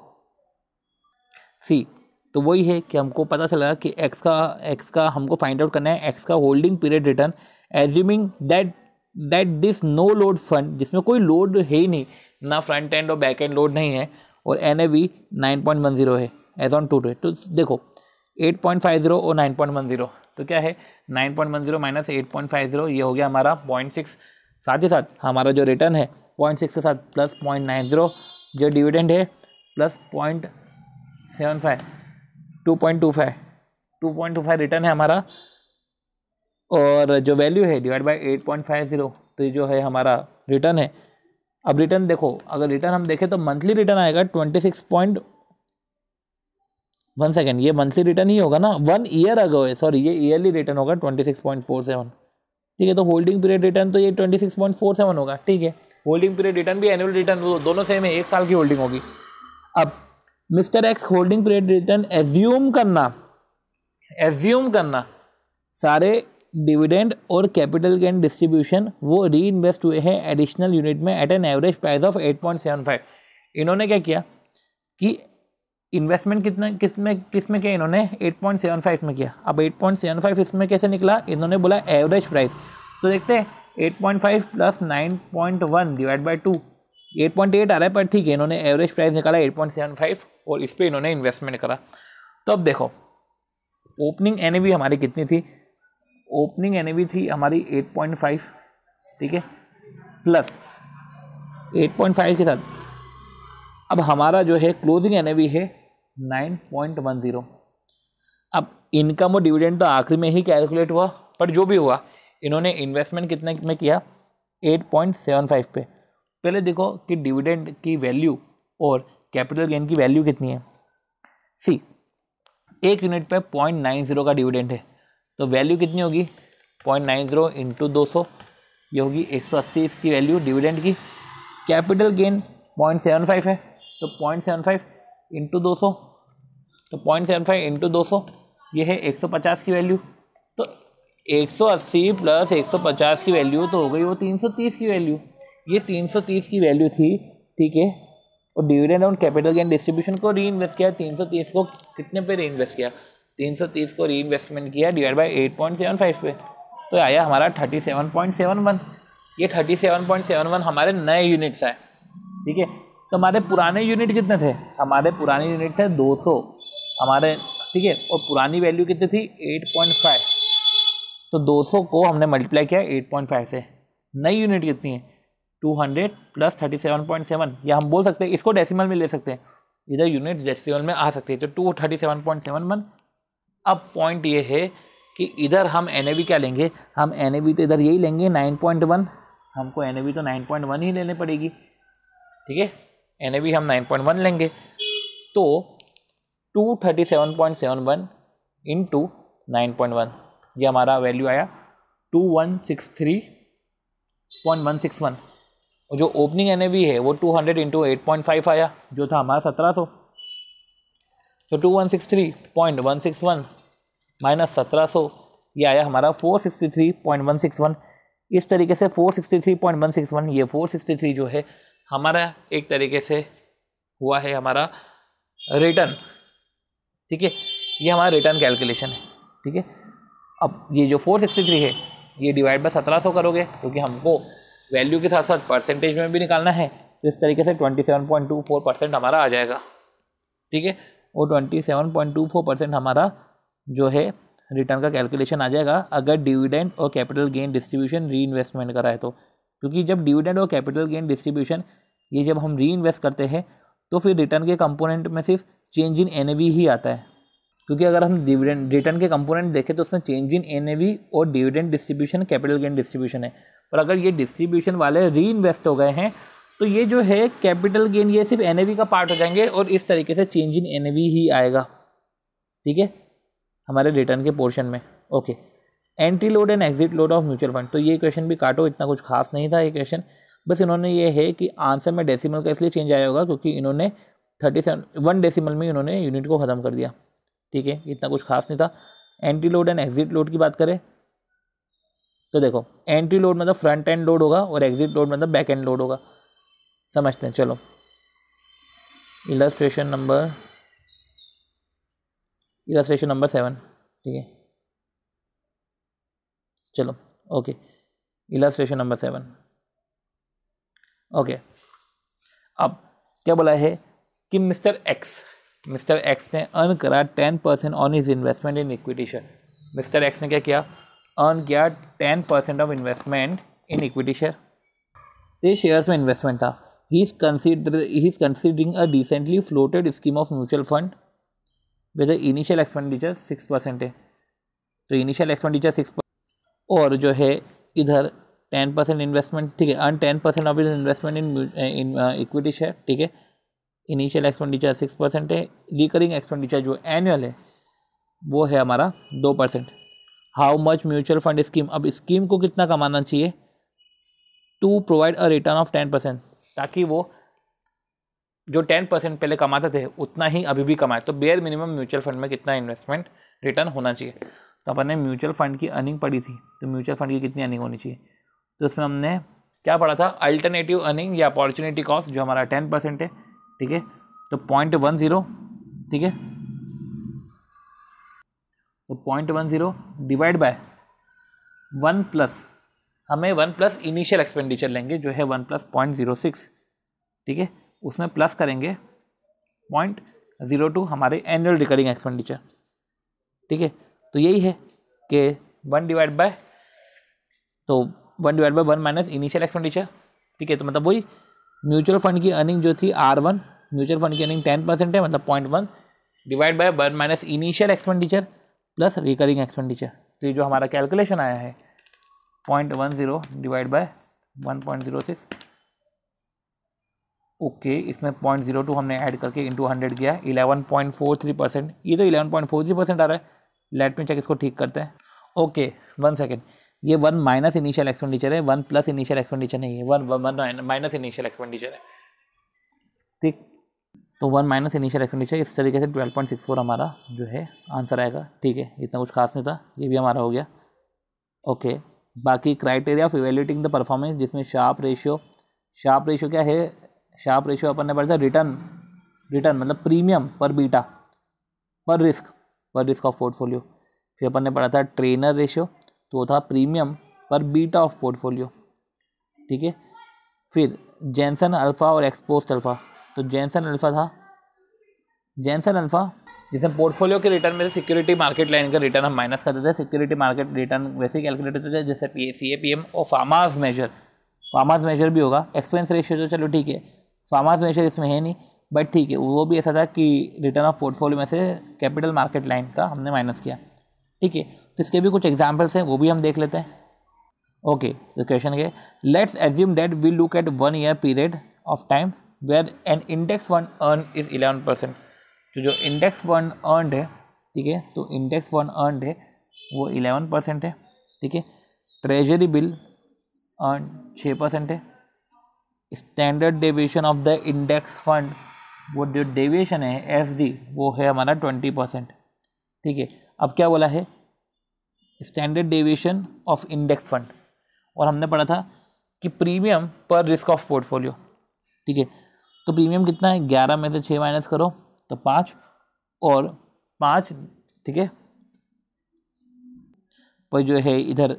सी तो वही है कि हमको पता चला कि एक्स का एक्स का हमको फाइंड आउट करना है एक्स का holding period return assuming that that this no load fund जिसमें कोई लोड है ही नहीं ना फ्रंट एंड और बैक एंड लोड नहीं है और N A V nine point one zero है एज ऑन टू टू तो देखो एट पॉइंट फाइव जीरो और नाइन पॉइंट वन जीरो तो क्या है nine point one zero minus eight point five zero ये हो गया हमारा पॉइंट सिक्स साथ ही साथ हमारा जो रिटर्न है पॉइंट सिक्स के साथ प्लस पॉइंट नाइन जीरो जो डिविडेंड है plus point seven five two point two five two point two five return है हमारा और जो वैल्यू है divide by eight point five zero तो ये जो है हमारा रिटर्न है अब रिटर्न देखो अगर रिटर्न हम देखें तो मंथली रिटर्न आएगा twenty six point one second ये मंथली रिटर्न ही होगा ना वन ईयर अगो है सॉरी ये ईयरली रिटर्न होगा twenty six point four seven ठीक है तो होल्डिंग पीरियड रिटर्न तो ये twenty six point four seven होगा ठीक है होल्डिंग पीरियड रिटर्न भी एनुअल रिटर्न दोनों सेम है एक साल की होल्डिंग होगी अब mister X holding period return assume करना एज्यूम करना सारे डिविडेंड और कैपिटल गेन डिस्ट्रीब्यूशन वो री इन्वेस्ट हुए हैं एडिशनल यूनिट में at an average price of eight point seven five इन्होंने क्या किया कि इन्वेस्टमेंट कितना किस में किस में किया इन्होंने एट पॉइंट सेवन फाइव में किया अब एट पॉइंट सेवन फाइव इसमें कैसे निकला इन्होंने बोला एवरेज प्राइस तो देखते हैं eight point five plus nine point one divide by two eight point eight आ रहा है पर ठीक है इन्होंने एवरेज प्राइस निकाला एट पॉइंट सेवन फाइव और इस पर इन्होंने इन्वेस्टमेंट करा तो अब देखो ओपनिंग एन हमारी कितनी थी ओपनिंग एन थी हमारी 8.5 ठीक है प्लस 8.5 के साथ अब हमारा जो है क्लोजिंग एन है 9.10 अब इनकम और डिविडेंड तो आखिरी में ही कैलकुलेट हुआ पर जो भी हुआ इन्होंने इन्वेस्टमेंट कितने में किया 8.75 पे पहले देखो कि डिविडेंड की वैल्यू और कैपिटल गेन की वैल्यू कितनी है सी एक यूनिट पे पॉइंट नाइन ज़ीरो का डिविडेंड है तो वैल्यू कितनी होगी पॉइंट नाइन ज़ीरो इंटू दो सौ ये होगी एक सौ अस्सी इसकी वैल्यू डिविडेंड की capital gain point seven five है तो पॉइंट सेवन फाइव इंटू दो सौ तो पॉइंट सेवन फाइव इंटू दो सौ ये है एक सौ पचास की वैल्यू तो एक सौ अस्सी प्लस एक सौ पचास की वैल्यू तो हो गई वो तीन सौ तीस की वैल्यू ये तीन सौ तीस की वैल्यू थी ठीक है और dividend on capital gain distribution को री इन्वेस्ट किया तीन सौ तीस को कितने पे री इन्वेस्ट किया तीन सौ तीस को री इन्वेस्टमेंट किया divide by eight point seven five पे तो आया हमारा thirty seven point seven one ये thirty seven point seven one हमारे नए यूनिट्स आए ठीक है तो हमारे पुराने यूनिट कितने थे हमारे पुराने यूनिट थे दो सौ हमारे ठीक है और पुरानी वैल्यू कितनी थी एट पॉइंट फाइव तो दो सौ को हमने मल्टीप्लाई किया एट पॉइंट फाइव से नई यूनिट कितनी है टू हंड्रेड प्लस 37.7 या हम बोल सकते हैं इसको डेसीमल में ले सकते हैं इधर यूनिट डेसिमल में आ सकते हैं तो two thirty seven point seven one अब पॉइंट ये है कि इधर हम एन क्या लेंगे हम एन तो इधर यही लेंगे नाइन पॉइंट वन हमको एन तो नाइन पॉइंट वन ही लेने पड़ेगी ठीक है एन हम नाइन पॉइंट वन लेंगे तो two thirty seven point seven one into nine point one ये हमारा वैल्यू आया two one six three point one six one और जो ओपनिंग एन है वो two hundred into eight point five आया जो था हमारा सत्रह सौ तो two one six three point one six one minus सत्रह सौ ये आया हमारा four sixty three point one six one इस तरीके से four sixty three point one six one ये फोर सिक्सटी थ्री जो है हमारा एक तरीके से हुआ है हमारा रिटर्न ठीक है ये हमारा रिटर्न कैलकुलेशन है ठीक है अब ये जो फोर सिक्सटी थ्री है ये डिवाइड बाई सत्रह सौ करोगे क्योंकि तो हमको वैल्यू के साथ साथ परसेंटेज में भी निकालना है तो इस तरीके से twenty seven point two four percent हमारा आ जाएगा ठीक है वो twenty seven point two four percent हमारा जो है रिटर्न का कैलकुलेशन आ जाएगा अगर डिविडेंड और capital gain distribution reinvestment करा है तो क्योंकि जब डिविडेंड और कैपिटल गेन डिस्ट्रीब्यूशन ये जब हम री इन्वेस्ट करते हैं तो फिर रिटर्न के कंपोनेंट में सिर्फ चेंज इन एन ही आता है क्योंकि अगर हम डिविडेंड रिटर्न के कंपोनेंट देखें तो उसमें चेंज इन एन और dividend distribution capital gain distribution है और अगर ये डिस्ट्रीब्यूशन वाले री इन्वेस्ट हो गए हैं तो ये जो है कैपिटल गेन ये सिर्फ एन का पार्ट हो जाएंगे और इस तरीके से चेंज इन एन ही आएगा ठीक है हमारे रिटर्न के पोर्शन में okay entry load and exit load of mutual fund तो ये क्वेश्चन भी काटो इतना कुछ खास नहीं था ये क्वेश्चन बस इन्होंने ये है कि आंसर में डेसिमल का इसलिए चेंज आया होगा क्योंकि इन्होंने थर्टी सेवन वन डेसीमल में इन्होंने यूनिट को ख़त्म कर दिया ठीक है इतना कुछ खास नहीं था entry load and exit load की बात करें तो देखो एंट्री लोड मतलब फ्रंट एंड लोड होगा और एग्जिट लोड मतलब बैक एंड लोड होगा समझते हैं चलो illustration number illustration number seven ठीक है चलो okay illustration number seven okay अब क्या बोला है कि मिस्टर एक्स मिस्टर एक्स ने अर्न करा ten percent on his investment in equity share mister X ने क्या किया अर्न किया ten percent of investment in equity share तेईस शेयर्स में इन्वेस्टमेंट था he is consider he is considering a recently floated scheme of mutual fund with initial expenditure six percent है तो initial expenditure six और जो है इधर टेन परसेंट इन्वेस्टमेंट ठीक है earn ten percent of his investment in equity share ठीक है इनिशियल एक्सपेंडिचर सिक्स परसेंट है रिकरिंग एक्सपेंडिचर जो एनुअल है वो है हमारा दो percent how much mutual fund scheme अब स्कीम को कितना कमाना चाहिए to provide a return of ten percent ताकि वो जो टेन परसेंट पहले कमाते थे उतना ही अभी भी कमाए तो बेयर मिनिमम म्यूचुअल फंड में कितना इन्वेस्टमेंट रिटर्न होना चाहिए तो अपन ने म्यूचुअल फंड की अर्निंग पड़ी थी तो म्यूचुअल फंड की कितनी अर्निंग होनी चाहिए तो उसमें हमने क्या पढ़ा था अल्टरनेटिव अर्निंग या अपॉर्चुनिटी कॉस्ट जो हमारा टेन परसेंट है ठीक है तो पॉइंट वन ज़ीरो ठीक है तो point one zero divide by one plus हमें वन प्लस इनिशियल एक्सपेंडिचर लेंगे जो है one plus point zero six ठीक है उसमें प्लस करेंगे पॉइंट ज़ीरो टू हमारे एनुअल रिकरिंग एक्सपेंडिचर ठीक है तो यही है कि वन डिवाइड बाय तो one divide by one minus initial expenditure ठीक है तो मतलब वही म्यूचुअल फंड की अर्निंग जो थी आर वन म्यूचुअल फंड की अर्निंग टेन परसेंट है मतलब point one divide by one minus initial expenditure plus recurring expenditure तो ये जो हमारा कैलकुलेशन आया है point one zero divide by one point zero six okay इसमें पॉइंट जीरो टू हमने ऐड करके इंटू हंड्रेड किया eleven point four three percent ये तो eleven point four three percent आ रहा है लेट में चेक इसको ठीक करते हैं ओके वन सेकेंड ये वन माइनस इनिशियल एक्सपेंडिचर है वन प्लस इनिशियल एक्सपेंडिचर नहीं है one one minus initial expenditure है ठीक तो वन माइनस इनिशियल एक्सपेंडिचर इस तरीके से ट्वेल्व पॉइंट सिक्स फोर हमारा जो है आंसर आएगा ठीक है इतना कुछ खास नहीं था ये भी हमारा हो गया ओके बाकी criteria of evaluating the performance जिसमें शार्प रेशियो शार्प रेशियो क्या है शार्प रेशियो अपन ने पढ़ा रिटर्न रिटर्न मतलब प्रीमियम पर बीटा पर रिस्क पर रिस्क ऑफ पोर्टफोलियो फिर अपन ने पढ़ा था ट्रेनर रेशियो तो था प्रीमियम पर बीटा ऑफ पोर्टफोलियो ठीक है फिर जैनसन अल्फ़ा और एक्सपोस्ट अल्फ़ा तो जैनसन अल्फ़ा था जैनसन अल्फ़ा जैसे पोर्टफोलियो के रिटर्न में से सिक्योरिटी मार्केट लाइन का रिटर्न हम माइनस करते थे सिक्योरिटी मार्केट रिटर्न वैसे ही कैलकुलेट होते थे जैसे P C A P M और फार्माज मेजर फार्माज मेजर भी होगा एक्सपेंस रेशियो तो चलो ठीक है फार्माज मेजर इसमें है नहीं बट ठीक है वो भी ऐसा था कि रिटर्न ऑफ पोर्टफोलियो में से कैपिटल मार्केट लाइन का हमने माइनस किया ठीक है तो इसके भी कुछ एग्जाम्पल्स हैं वो भी हम देख लेते हैं ओके तो क्वेश्चन के let's assume that we look at one year period of time where an index one earn is eleven percent तो जो इंडेक्स वन अर्नड है ठीक है तो इंडेक्स वन अर्नड है वो इलेवन परसेंट है ठीक है ट्रेजरी बिल अर्न छः परसेंट है standard deviation of the index fund वो जो डेविएशन है एफ डी वो है हमारा ट्वेंटी परसेंट ठीक है अब क्या बोला है standard deviation of index fund और हमने पढ़ा था कि प्रीमियम पर रिस्क ऑफ पोर्टफोलियो ठीक है तो प्रीमियम कितना है ग्यारह में से छः माइनस करो तो पाँच और पाँच ठीक है पर जो है इधर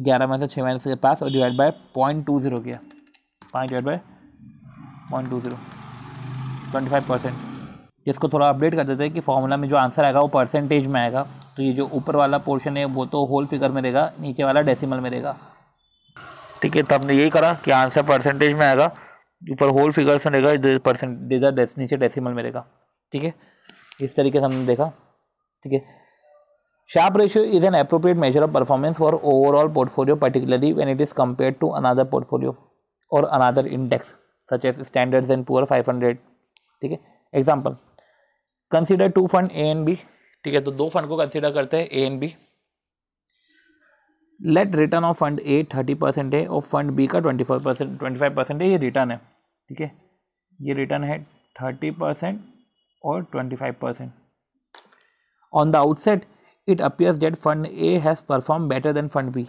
ग्यारह में से छः माइनस के पास और divide by point two zero किया पाँच divide by point two zero twenty five percent जिसको थोड़ा अपडेट कर देते हैं कि फॉर्मूला में जो आंसर आएगा वो परसेंटेज में आएगा तो ये जो ऊपर वाला पोर्शन है वो तो होल फिगर में रहेगा नीचे वाला डेसिमल में रहेगा ठीक है तो हमने यही करा कि आंसर परसेंटेज में आएगा ऊपर होल फिगर्स में रहेगा परसेंट डिजर डेस, नीचे डेसिमल में रहेगा ठीक है इस तरीके से हमने देखा ठीक है Sharpe ratio is an appropriate measure of performance for overall portfolio particularly when it is compare to another portfolio और another index such as Standard's and Poor 500 ठीक है example consider two fund A and B ठीक है तो दो fund को कंसीडर करते हैं A and B let return of fund A thirty percent है और फंड बी का twenty four percent twenty five percent है ये रिटर्न है ठीक है ये रिटर्न है थर्टी परसेंट और twenty five percent on the outset it appears that fund A has perform better than fund B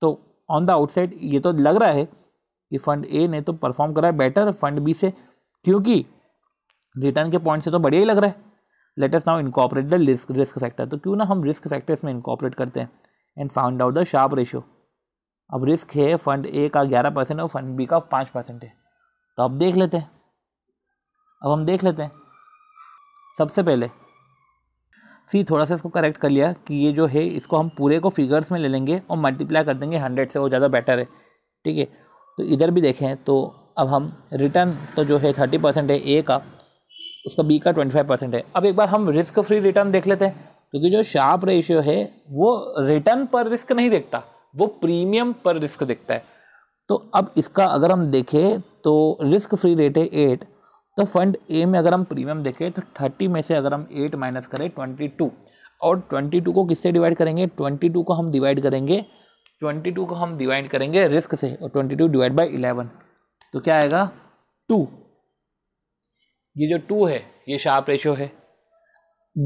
तो ऑन द आउटसाइड ये तो लग रहा है कि फंड ए ने तो परफॉर्म करा है बेटर फंड बी से क्योंकि रिटर्न के पॉइंट से तो बढ़िया ही लग रहा है let us now incorporate the risk risk factor तो क्यों ना हम रिस्क फैक्टर्स में इनकॉपरेट करते हैं and found out the Sharpe ratio अब रिस्क है फंड ए का ग्यारह परसेंट और फंड बी का पाँच परसेंट है तो अब देख लेते हैं अब हम देख लेते हैं सबसे पहले सी थोड़ा सा इसको करेक्ट कर लिया कि ये जो है इसको हम पूरे को फिगर्स में ले लेंगे और मल्टीप्लाई कर देंगे हंड्रेड से वो ज़्यादा बेटर है ठीक है तो इधर भी देखें तो अब हम रिटर्न तो जो है थर्टी परसेंट है ए का उसका बी का ट्वेंटी फाइव परसेंट है अब एक बार हम रिस्क फ्री रिटर्न देख लेते हैं क्योंकि जो शार्प रेशियो है वो रिटर्न पर रिस्क नहीं देखता वो प्रीमियम पर रिस्क देखता है तो अब इसका अगर हम देखें तो रिस्क फ्री रेट है एट तो फंड ए में अगर हम प्रीमियम देखें तो थर्टी में से अगर हम एट माइनस करें ट्वेंटी टू और ट्वेंटी टू को किससे डिवाइड करेंगे ट्वेंटी टू को हम डिवाइड करेंगे ट्वेंटी टू को हम डिवाइड करेंगे रिस्क से और twenty two divide by eleven तो क्या आएगा टू ये जो टू है ये शार्प रेशियो है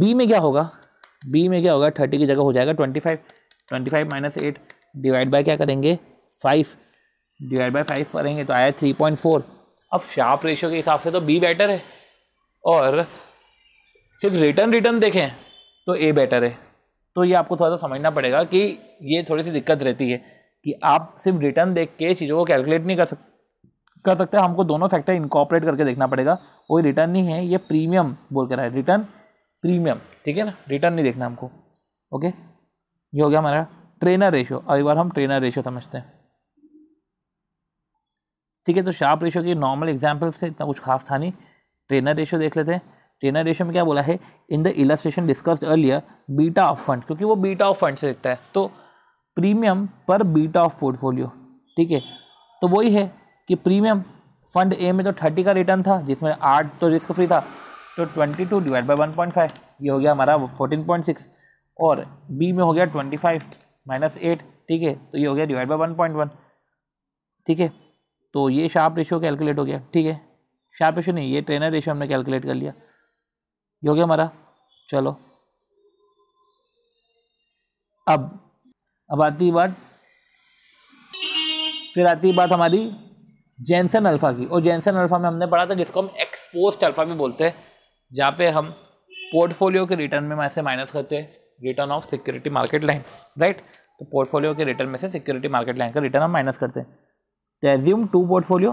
बी में क्या होगा बी में क्या होगा थर्टी की जगह हो जाएगा twenty five twenty five minus eight divide by क्या करेंगे फाइव डिवाइड बाई फाइव करेंगे तो आया थ्री पॉइंट फोर अब शार्प रेशियो के हिसाब से तो बी बेटर है और सिर्फ रिटर्न रिटर्न देखें तो ए बेटर है तो ये आपको थोड़ा सा समझना पड़ेगा कि ये थोड़ी सी दिक्कत रहती है कि आप सिर्फ रिटर्न देख के चीज़ों को कैलकुलेट नहीं कर सक कर सकते हमको दोनों फैक्टर इनकॉपरेट करके देखना पड़ेगा कोई रिटर्न नहीं है ये प्रीमियम बोल कर रहा है रिटर्न प्रीमियम ठीक है ना रिटर्न नहीं देखना हमको ओके ये हो गया हमारा ट्रेनर रेशो अब एक बार हम ट्रेनर रेशो समझते हैं ठीक है तो शार्प रेशो की नॉर्मल एग्जाम्पल से इतना कुछ खास था नहीं ट्रेनर रेशो देख लेते हैं ट्रेनर रेशो में क्या बोला है in the illustration discussed earlier beta of fund क्योंकि वो बीटा ऑफ फंड से देखता है तो प्रीमियम पर बीटा ऑफ पोर्टफोलियो ठीक है तो वही है कि प्रीमियम फंड ए में तो थर्टी का रिटर्न था जिसमें आठ तो रिस्क फ्री था तो twenty two divide by one point five ये हो गया हमारा फोर्टीन पॉइंट सिक्स और बी में हो गया ट्वेंटी फाइव माइनस एट ठीक है तो ये हो गया divide by one point one ठीक है तो ये शार्प रेशियो कैलकुलेट हो गया ठीक है शार्प रेशियो नहीं ये ट्रेनर रेशियो हमने कैलकुलेट कर लिया ये हो गया हमारा चलो अब अब आती बात फिर आती बात हमारी जेंसन अल्फ़ा की और जेंसन अल्फ़ा में हमने पढ़ा था जिसको हम एक्सपोस्ट अल्फ़ा भी बोलते हैं जहाँ पे हम पोर्टफोलियो के रिटर्न में ऐसे माइनस करते हैं return of security market line right तो पोर्टफोलियो के रिटर्न में से सिक्योरिटी मार्केट लाइन का रिटर्न हम माइनस करते हैं तो एज्यूम टू पोर्टफोलियो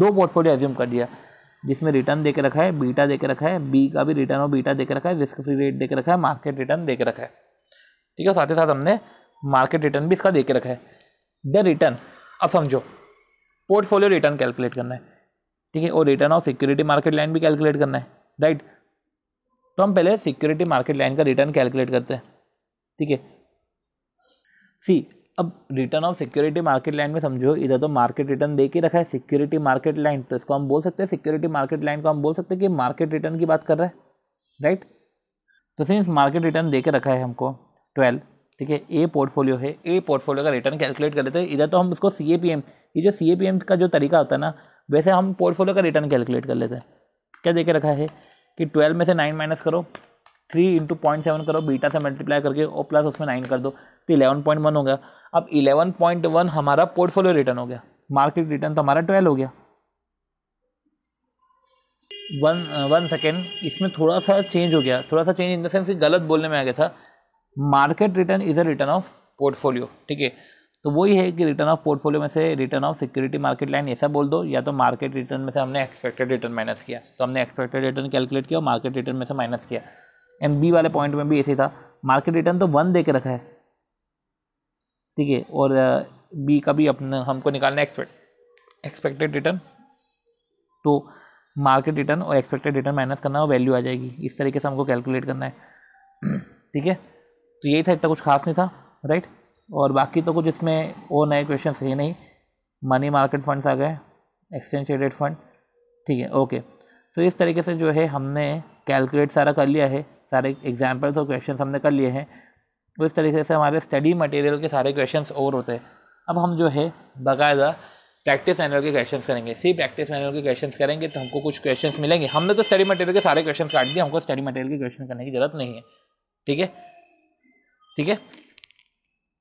दो पोर्टफोलियो एज्यूम कर दिया जिसमें रिटर्न दे के रखा है बीटा दे के रखा है बी का भी रिटर्न और बीटा दे के रखा है रिस्क फ्री रेट दे के रखा है मार्केट रिटर्न दे के रखा है ठीक है साथ ही साथ हमने मार्केट रिटर्न भी इसका दे के रखा है द रिटर्न अब समझो पोर्टफोलियो रिटर्न कैलकुलेट करना है ठीक है और return of security market line भी कैलकुलेट करना है राइट तो हम पहले सिक्योरिटी मार्केट लाइन का रिटर्न कैलकुलेट करते हैं ठीक है सी अब return of security market line में समझो इधर तो मार्केट रिटर्न दे के रखा है सिक्योरिटी मार्केट लाइन तो इसको हम बोल सकते हैं सिक्योरिटी मार्केट लाइन को हम बोल सकते हैं कि मार्केट रिटर्न की बात कर रहा है राइट तो सिंस मार्केट रिटर्न दे के रखा है हमको ट्वेल्व ठीक है ए पोर्टफोलियो है ए पोर्टफोलियो का रिटर्न कैलकुलेट कर लेते हैं इधर तो हम उसको सी ए पी एम ये जो सी ए पी एम का जो तरीका होता है ना वैसे हम पोर्टफोलियो का रिटर्न कैलकुलेट कर लेते हैं क्या दे के रखा है कि ट्वेल्व में से नाइन माइनस करो थ्री इंटू पॉइंट सेवन करो बीटा से मल्टीप्लाई करके और प्लस उसमें नाइन कर दो तो इलेवन पॉइंट वन हो गया अब इलेवन पॉइंट वन हमारा पोर्टफोलियो रिटर्न हो गया मार्केट रिटर्न तो हमारा ट्वेल्व हो गया वन वन सेकेंड इसमें थोड़ा सा चेंज हो गया थोड़ा सा चेंज इन द सेंस गलत बोलने में आ गया था market return is a return of portfolio ठीक है तो वही है कि रिटर्न ऑफ पोर्टफोलियो में से return of security market line ऐसा बोल दो या तो मार्केट रिटर्न में से हमने एक्सपेक्टेड रिटर्न माइनस किया तो हमने एक्सपेक्टेड रिटर्न कैलकुलेट किया और मार्केट रिटर्न में से माइनस किया एम बी वाले पॉइंट में भी ऐसे ही था मार्केट रिटर्न तो वन दे के रखा है ठीक है और बी का भी अपना हमको निकालना एक्सपेक्ट एक्सपेक्टेड रिटर्न तो मार्केट रिटर्न और एक्सपेक्टेड रिटर्न माइनस करना और वैल्यू आ जाएगी इस तरीके से हमको कैलकुलेट करना है ठीक है तो यही था इतना कुछ खास नहीं था राइट और बाकी तो कुछ इसमें और नए क्वेश्चन है नहीं मनी मार्केट फंड्स आ गए एक्सचेंज ट्रेडेड फंड ठीक है ओके तो इस तरीके से जो है हमने कैलकुलेट सारा कर लिया है सारे एग्जाम्पल्स और क्वेश्चन हमने कर लिए हैं तो इस तरीके से हमारे स्टडी मटेरियल के सारे क्वेश्चन और होते हैं अब हम जो है बाकायदा प्रैक्टिस मैनुअल के क्वेश्चन करेंगे सी प्रैक्टिस मैनुअल के क्वेश्चन करेंगे तो हमको कुछ क्वेश्चन मिलेंगे हमने तो स्टडी मटेरियल के सारे क्वेश्चन काट दिए हमको स्टडी मटेरियल के क्वेश्चन करने की जरूरत नहीं है ठीक है ठीक है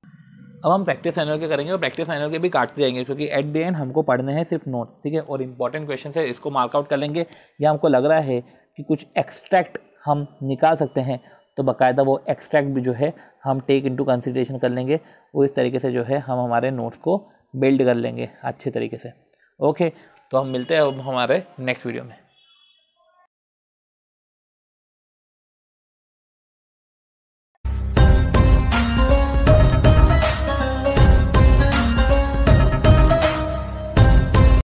अब हम प्रैक्टिस मैनुअल के करेंगे और प्रैक्टिस मैनुअल के भी काटते जाएंगे क्योंकि एट द एंड हमको पढ़ने हैं सिर्फ नोट्स ठीक है और इंपॉर्टेंट क्वेश्चन है इसको मार्कआउट कर लेंगे या हमको लग रहा है कि कुछ एक्सट्रैक्ट हम निकाल सकते हैं तो बाकायदा वो एक्सट्रैक्ट भी जो है हम टेक इनटू कंसीडरेशन कर लेंगे वो इस तरीके से जो है हम हमारे नोट्स को बिल्ड कर लेंगे अच्छे तरीके से ओके तो हम मिलते हैं अब हमारे नेक्स्ट वीडियो में